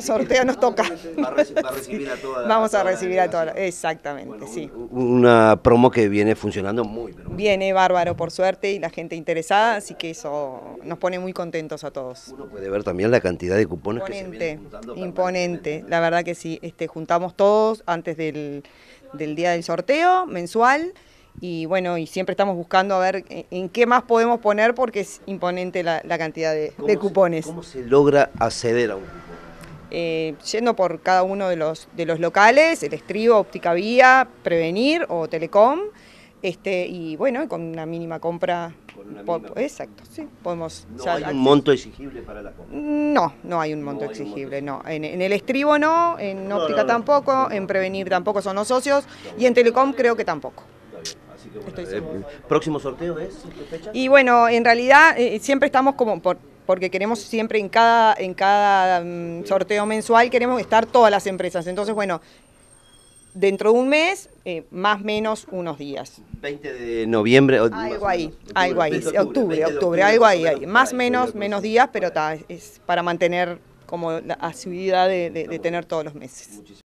sorteo nos toca. Vamos a, recibir a todas, exactamente, sí. una promo que viene funcionando muy, pero Viene bárbaro, por suerte, y la gente interesada, así que eso nos pone muy contentos a todos. Uno puede ver también la cantidad de cupones imponente, que se juntando Imponente, la verdad que sí. Este, juntamos todos antes del, día del sorteo, mensual, y bueno, y siempre estamos buscando a ver en qué más podemos poner porque es imponente la, cantidad de, cupones. ¿Cómo se logra acceder a un eh, yendo por cada uno de los, de los locales, el estribo, óptica vía, prevenir o telecom, este, y bueno, con una mínima compra. Exacto, sí, podemos. hay un monto exigible para la compra? No, no hay un monto exigible, no. En, el estribo no, en óptica tampoco, en prevenir tampoco son los socios, y en telecom creo que tampoco. Eh, ¿Próximo sorteo es? Y bueno, en realidad eh, siempre estamos como por, porque queremos siempre en cada, en cada mm, sorteo mensual, queremos estar todas las empresas. Entonces, bueno, dentro de un mes, eh, más o menos unos días. 20 de noviembre. O, algo ahí, algo ahí, octubre, octubre, algo ahí. ahí. Más o menos, menos días, pero está es para mantener como la asiduidad de, de tener todos los meses.